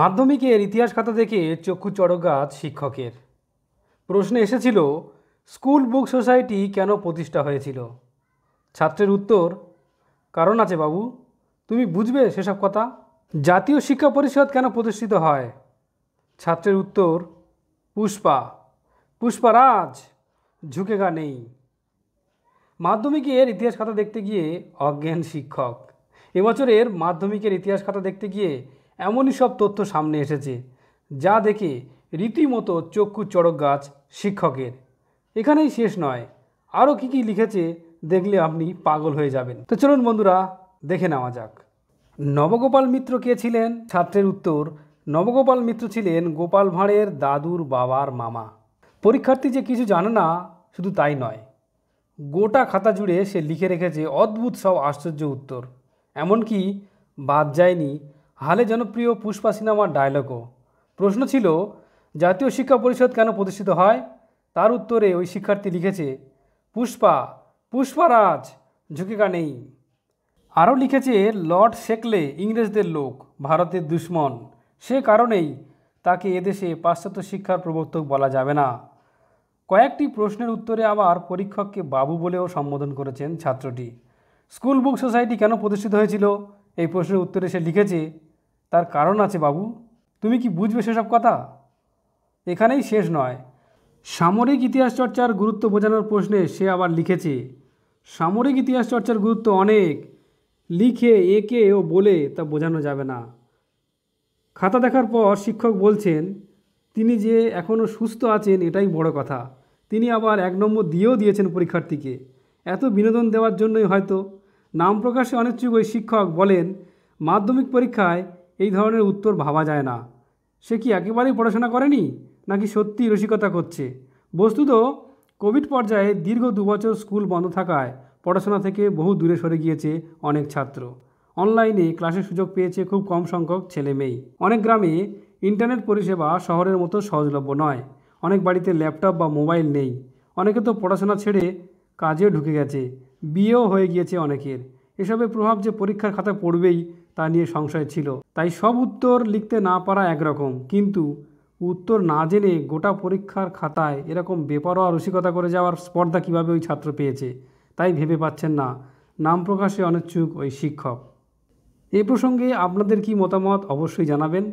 মাধ্যমিকের ইতিহাস খাতা দেখে চক্ষু চড়গাছ শিক্ষকের প্রশ্নে এসেছিল স্কুল বুক সোসাইটি কেন প্রতিষ্ঠা হয়েছিল ছাত্রের উত্তর কারণ আছে বাবু তুমি বুঝবে সেসব কথা জাতীয় শিক্ষা পরিষদ কেন প্রতিষ্ঠিত হয় ছাত্রের উত্তর পুষ্পা পুষ্পারাজ গা নেই মাধ্যমিকের ইতিহাস খাতা দেখতে গিয়ে অজ্ঞান শিক্ষক এবছরের মাধ্যমিকের ইতিহাস খাতা দেখতে গিয়ে এমনই সব তথ্য সামনে এসেছে যা দেখে রীতিমতো চক্ষু চড়ক গাছ শিক্ষকের এখানেই শেষ নয় আরও কি কি লিখেছে দেখলে আপনি পাগল হয়ে যাবেন তো চলুন বন্ধুরা দেখে নেওয়া যাক নবগোপাল মিত্র কে ছিলেন ছাত্রের উত্তর নবগোপাল মিত্র ছিলেন গোপাল ভাঁড়ের দাদুর বাবার মামা পরীক্ষার্থী যে কিছু জানে না শুধু তাই নয় গোটা খাতা জুড়ে সে লিখে রেখেছে অদ্ভুত সব আশ্চর্য উত্তর এমনকি বাদ যায়নি হালে জনপ্রিয় পুষ্পা সিনেমার ডায়লগও প্রশ্ন ছিল জাতীয় শিক্ষা পরিষদ কেন প্রতিষ্ঠিত হয় তার উত্তরে ওই শিক্ষার্থী লিখেছে পুষ্পা পুষ্পারাজ ঝুঁকিকা নেই আরও লিখেছে লর্ড শেকলে ইংরেজদের লোক ভারতের দুশ্মন সে কারণেই তাকে এদেশে পাশ্চাত্য শিক্ষার প্রবর্তক বলা যাবে না কয়েকটি প্রশ্নের উত্তরে আবার পরীক্ষককে বাবু বলেও সম্বোধন করেছেন ছাত্রটি স্কুল বুক সোসাইটি কেন প্রতিষ্ঠিত হয়েছিল এই প্রশ্নের উত্তরে সে লিখেছে তার কারণ আছে বাবু তুমি কি বুঝবে সেসব কথা এখানেই শেষ নয় সামরিক ইতিহাস চর্চার গুরুত্ব বোঝানোর প্রশ্নে সে আবার লিখেছে সামরিক ইতিহাস চর্চার গুরুত্ব অনেক লিখে একে ও বলে তা বোঝানো যাবে না খাতা দেখার পর শিক্ষক বলছেন তিনি যে এখনও সুস্থ আছেন এটাই বড় কথা তিনি আবার এক নম্বর দিয়েও দিয়েছেন পরীক্ষার্থীকে এত বিনোদন দেওয়ার জন্যই হয়তো নাম প্রকাশে অনিচ্ছুক ওই শিক্ষক বলেন মাধ্যমিক পরীক্ষায় এই ধরনের উত্তর ভাবা যায় না সে কি একেবারেই পড়াশোনা করেনি নাকি সত্যি রসিকতা করছে বস্তুত কোভিড পর্যায়ে দীর্ঘ দুবছর স্কুল বন্ধ থাকায় পড়াশোনা থেকে বহু দূরে সরে গিয়েছে অনেক ছাত্র অনলাইনে ক্লাসের সুযোগ পেয়েছে খুব কম সংখ্যক ছেলে মেয়ে অনেক গ্রামে ইন্টারনেট পরিষেবা শহরের মতো সহজলভ্য নয় অনেক বাড়িতে ল্যাপটপ বা মোবাইল নেই অনেকে তো পড়াশোনা ছেড়ে কাজেও ঢুকে গেছে বিয়েও হয়ে গিয়েছে অনেকের এসবের প্রভাব যে পরীক্ষার খাতা পড়বেই তা নিয়ে সংশয় ছিল তাই সব উত্তর লিখতে না পারা একরকম কিন্তু উত্তর না জেনে গোটা পরীক্ষার খাতায় এরকম বেপরোয়া রসিকতা করে যাওয়ার স্পর্ধা কিভাবে ওই ছাত্র পেয়েছে তাই ভেবে পাচ্ছেন না নাম প্রকাশে অনিচ্ছুক ওই শিক্ষক এ প্রসঙ্গে আপনাদের কি মতামত অবশ্যই জানাবেন